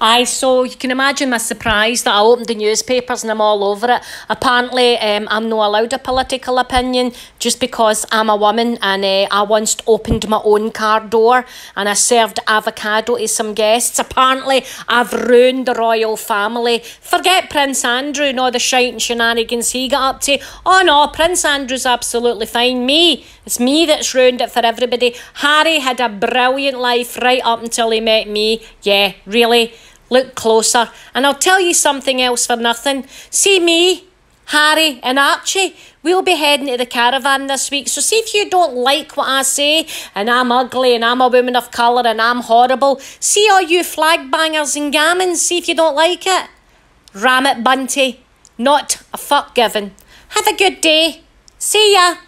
I saw, you can imagine my surprise that I opened the newspapers and I'm all over it. Apparently, um, I'm not allowed a political opinion just because I'm a woman and uh, I once opened my own car door and I served avocado to some guests. Apparently, I've ruined the royal family. Forget Prince Andrew and all the shite and shenanigans he got up to. Oh no, Prince Andrew's absolutely fine. Me, it's me that's ruined it for everybody. Harry had a brilliant life right up until he met me. Yeah, really look closer. And I'll tell you something else for nothing. See me, Harry, and Archie. We'll be heading to the caravan this week, so see if you don't like what I say, and I'm ugly, and I'm a woman of colour, and I'm horrible. See all you flag bangers and gamins. see if you don't like it. Ram it, Bunty. Not a fuck given. Have a good day. See ya.